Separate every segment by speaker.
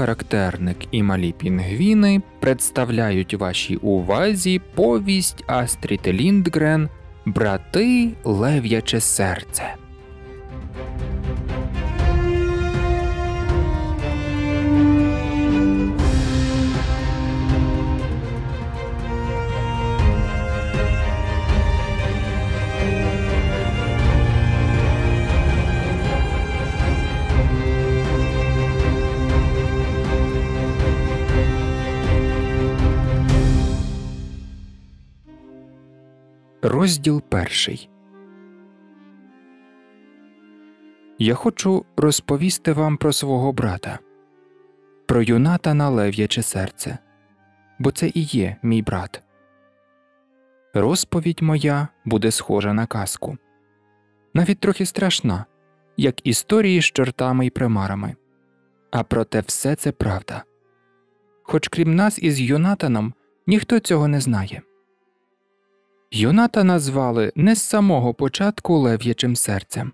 Speaker 1: характерник і малі пінгвіни представляють вашій увазі повість Астріти Ліндгрен Брати Лев'яче серце. Розділ перший. Я хочу розповісти вам про свого брата, про юната на лев'яче серце, бо це і є мій брат. Розповідь моя буде схожа на казку, навіть трохи страшна, як історії з чортами й примарами. А проте все це правда. Хоч крім нас із Юнатаном ніхто цього не знає. Юната назвали не з самого початку лев'ячим серцем.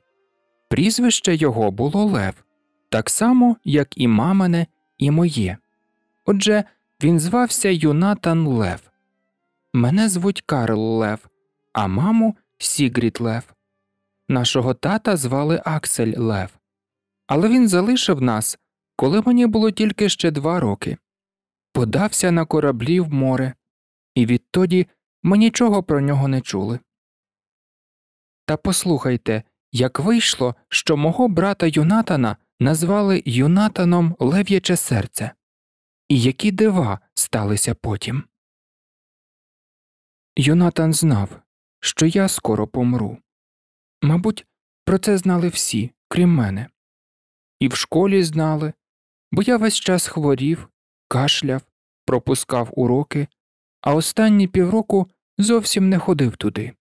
Speaker 1: Прізвище його було Лев, так само, як і мамине, і моє. Отже, він звався Юнатан Лев. Мене звуть Карл Лев, а маму Сігріт Лев. Нашого тата звали Аксель Лев. Але він залишив нас, коли мені було тільки ще два роки. Подався на кораблі в море, і відтоді ми нічого про нього не чули. Та послухайте, як вийшло, що мого брата Юнатана назвали Юнатаном Лев'яче серце, і які дива сталися потім. Юнатан знав, що я скоро помру. Мабуть, про це знали всі, крім мене, і в школі знали, бо я весь час хворів, кашляв, пропускав уроки, а останні півроку зовсім не ходив туди.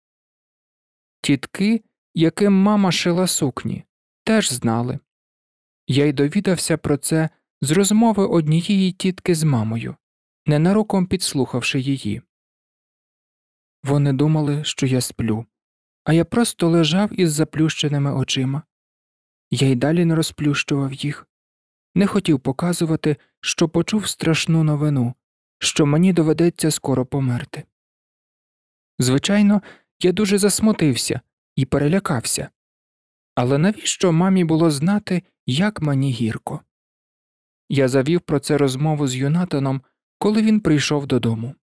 Speaker 1: Тітки, яким мама шила сукні, теж знали. Я й довідався про це з розмови однієї тітки з мамою, ненароком підслухавши її. Вони думали, що я сплю, а я просто лежав із заплющеними очима. Я й далі не розплющував їх, не хотів показувати, що почув страшну новину, що мені доведеться скоро померти. Звичайно, я дуже засмутився і перелякався. Але навіщо мамі було знати, як мені гірко? Я завів про це розмову з Юнатаном, коли він прийшов додому.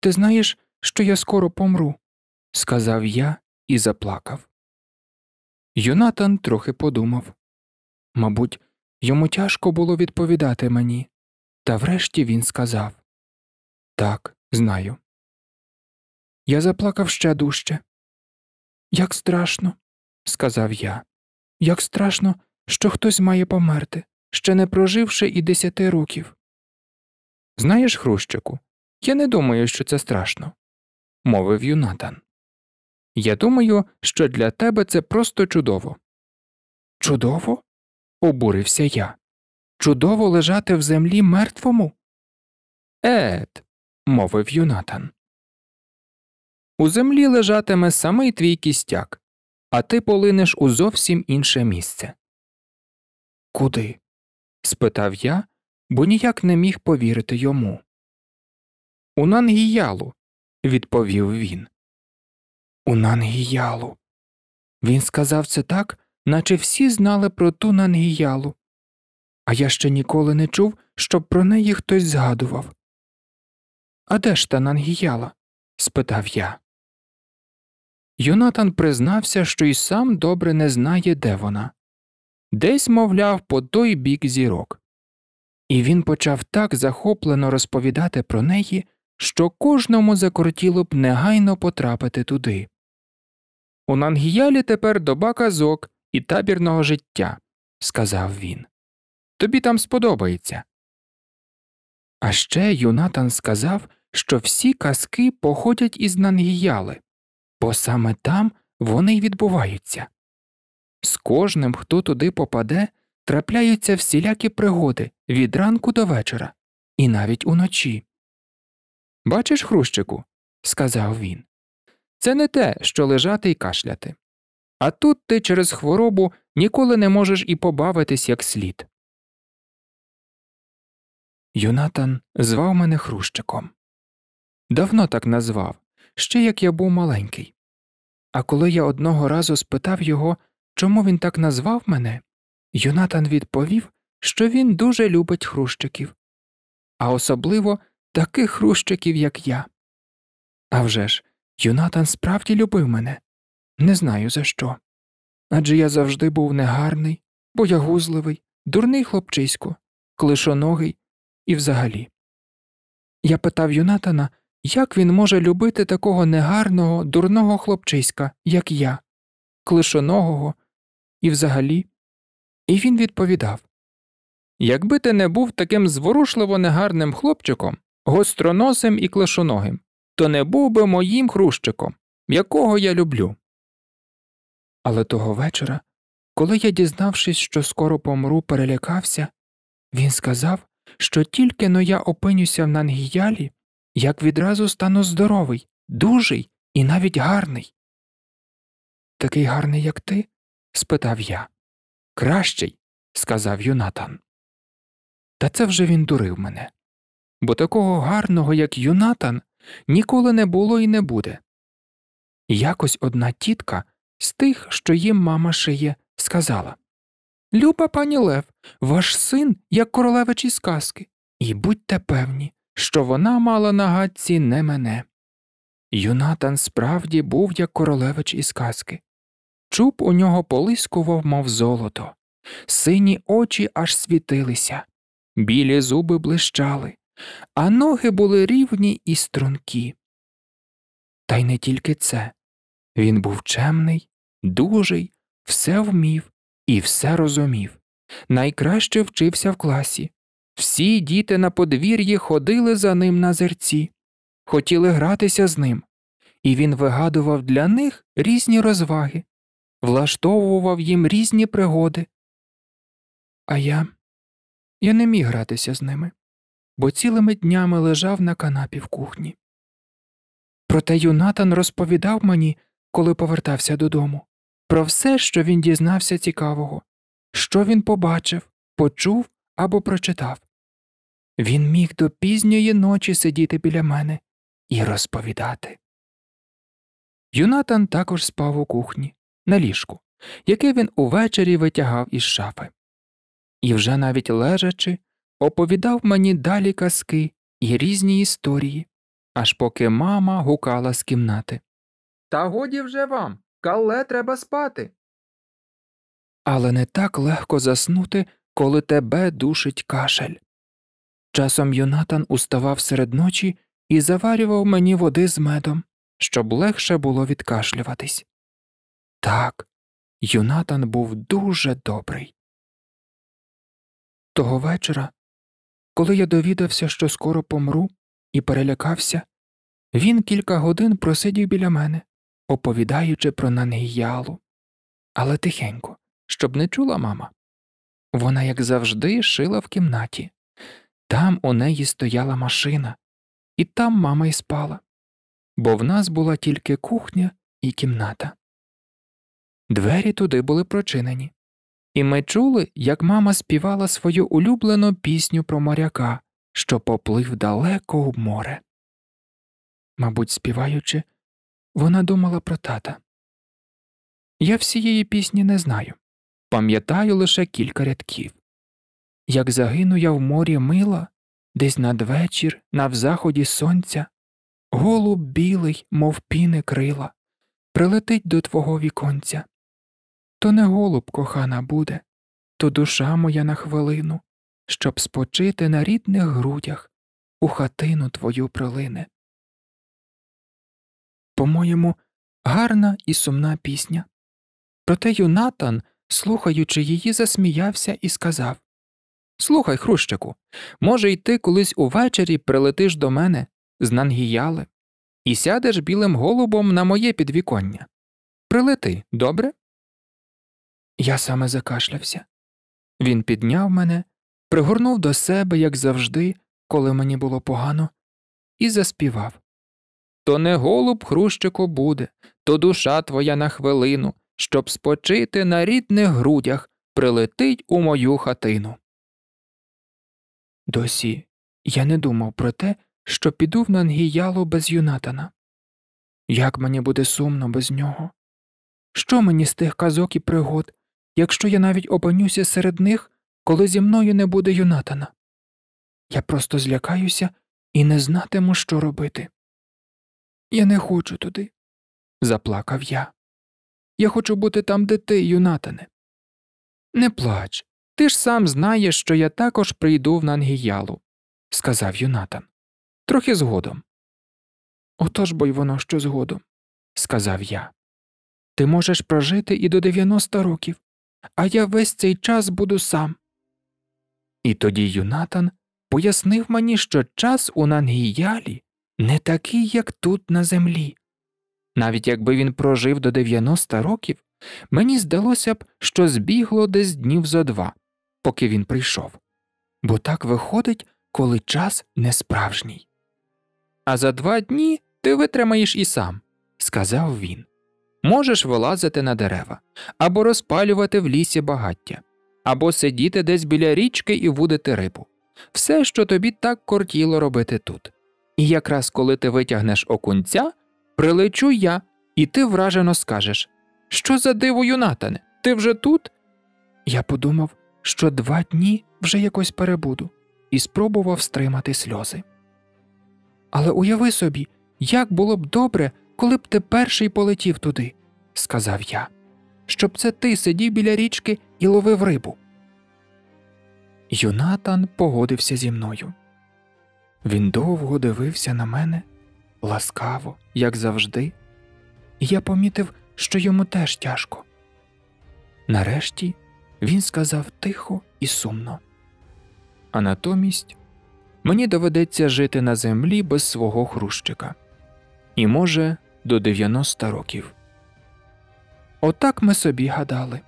Speaker 1: Ти знаєш, що я скоро помру, сказав я і заплакав. Юнатан трохи подумав мабуть, йому тяжко було відповідати мені, та врешті він сказав Так, знаю. Я заплакав ще дужче. Як страшно, сказав я, як страшно, що хтось має померти, ще не проживши і десяти років. Знаєш, Хрущику, я не думаю, що це страшно, мовив Юнатан. Я думаю, що для тебе це просто чудово. Чудово? обурився я. Чудово лежати в землі мертвому. Ет, мовив Юнатан. У землі лежатиме самий твій кістяк, а ти полинеш у зовсім інше місце. Куди? спитав я, бо ніяк не міг повірити йому. У Нангіялу, відповів він. У Нангіялу. Він сказав це так, наче всі знали про ту Нангіялу. А я ще ніколи не чув, щоб про неї хтось згадував. А де ж та Нангіяла? спитав я. Юнатан признався, що й сам добре не знає, де вона, десь, мовляв, по той бік зірок. І він почав так захоплено розповідати про неї, що кожному закортіло б негайно потрапити туди. У Нангіялі тепер доба казок і табірного життя, сказав він. Тобі там сподобається. А ще Юнатан сказав, що всі казки походять із Нангіяли бо саме там вони й відбуваються. З кожним, хто туди попаде, трапляються всілякі пригоди від ранку до вечора, і навіть уночі. Бачиш, Хрущику, сказав він, це не те, що лежати і кашляти. А тут ти через хворобу ніколи не можеш і побавитись як слід. Юнатан звав мене Хрущиком. Давно так назвав, ще як я був маленький. А коли я одного разу спитав його, чому він так назвав мене, Юнатан відповів, що він дуже любить хрущиків, а особливо таких хрущиків, як я. А вже ж, Юнатан справді любив мене, не знаю за що. Адже я завжди був негарний, боягузливий, дурний хлопчисько, клишоногий і взагалі. Я питав Юнатана, як він може любити такого негарного, дурного хлопчиська, як я, клишоногого і взагалі? І він відповідав Якби ти не був таким зворушливо негарним хлопчиком, гостроносим і клишоногим, то не був би моїм хрущиком, якого я люблю. Але того вечора, коли я, дізнавшись, що скоро помру, перелякався, він сказав, що тільки но я опинюся в Нангіялі як відразу стану здоровий, дужий і навіть гарний. Такий гарний, як ти? спитав я. Кращий, сказав Юнатан. Та це вже він дурив мене. Бо такого гарного, як Юнатан, ніколи не було і не буде. Якось одна тітка з тих, що їм мама шиє, сказала Люба пані Лев, ваш син, як королевич із казки, і будьте певні, що вона мала на гадці не мене. Юнатан справді був як королевич із казки. Чуб у нього полискував, мов золото, сині очі аж світилися, білі зуби блищали, а ноги були рівні і стрункі. Та й не тільки це він був чемний, дужий, все вмів і все розумів. Найкраще вчився в класі, всі діти на подвір'ї ходили за ним на зерці, хотіли гратися з ним, і він вигадував для них різні розваги, влаштовував їм різні пригоди. А я Я не міг гратися з ними, бо цілими днями лежав на канапі в кухні. Проте Юнатан розповідав мені, коли повертався додому, про все, що він дізнався цікавого, що він побачив, почув або прочитав. Він міг до пізньої ночі сидіти біля мене і розповідати. Юнатан також спав у кухні, на ліжку, яке він увечері витягав із шафи. І вже навіть лежачи, оповідав мені далі казки і різні історії, аж поки мама гукала з кімнати. Та годі вже вам, кале треба спати. Але не так легко заснути, коли тебе душить кашель. Часом Юнатан уставав серед ночі і заварював мені води з медом, щоб легше було відкашлюватись. Так, Юнатан був дуже добрий. Того вечора, коли я довідався, що скоро помру, і перелякався, він кілька годин просидів біля мене, оповідаючи про Нангіялу. але тихенько, щоб не чула мама. Вона, як завжди, шила в кімнаті. Там у неї стояла машина, і там мама й спала, бо в нас була тільки кухня і кімната. Двері туди були прочинені, і ми чули, як мама співала свою улюблену пісню про моряка, що поплив далеко в море. Мабуть, співаючи, вона думала про тата. Я всієї пісні не знаю, пам'ятаю лише кілька рядків як загину я в морі мила, десь надвечір, на навзаході сонця, голуб білий, мов піни крила, прилетить до твого віконця. То не голуб кохана буде, то душа моя на хвилину, Щоб спочити на рідних грудях у хатину твою пролине. По-моєму, гарна і сумна пісня. Проте Юнатан, слухаючи її, засміявся і сказав Слухай, Хрущику, може, й ти колись увечері прилетиш до мене з Нангіяли і сядеш білим голубом на моє підвіконня. Прилети, добре? Я саме закашлявся. Він підняв мене, пригорнув до себе, як завжди, коли мені було погано, і заспівав То не голуб, Хрущику, буде, то душа твоя на хвилину, щоб спочити на рідних грудях, прилетить у мою хатину. Досі я не думав про те, що піду в Нангіяло без Юнатана. Як мені буде сумно без нього? Що мені з тих казок і пригод, якщо я навіть опинюся серед них, коли зі мною не буде Юнатана? Я просто злякаюся і не знатиму, що робити. Я не хочу туди, заплакав я. Я хочу бути там, де ти, Юнатане. Не плач, ти ж сам знаєш, що я також прийду в Нангіялу, сказав Юнатан. Трохи згодом. Отож бо й воно що згодом, сказав я. Ти можеш прожити і до 90 років, а я весь цей час буду сам. І тоді Юнатан пояснив мені, що час у Нангіялі не такий, як тут на землі. Навіть якби він прожив до 90 років, мені здалося б, що збігло десь днів зо два, поки він прийшов, бо так виходить, коли час не справжній. А за два дні ти витримаєш і сам, сказав він. Можеш вилазити на дерева, або розпалювати в лісі багаття, або сидіти десь біля річки і вудити рибу, все, що тобі так кортіло робити тут. І якраз коли ти витягнеш окунця, прилечу я, і ти вражено скажеш Що за диво, юнатане, ти вже тут? Я подумав, що два дні вже якось перебуду, і спробував стримати сльози. Але уяви собі, як було б добре, коли б ти перший полетів туди, сказав я, щоб це ти сидів біля річки і ловив рибу. Юнатан погодився зі мною. Він довго дивився на мене ласкаво, як завжди, і я помітив, що йому теж тяжко. Нарешті він сказав тихо і сумно. А натомість мені доведеться жити на землі без свого хрущика, і, може, до 90 років. Отак ми собі гадали.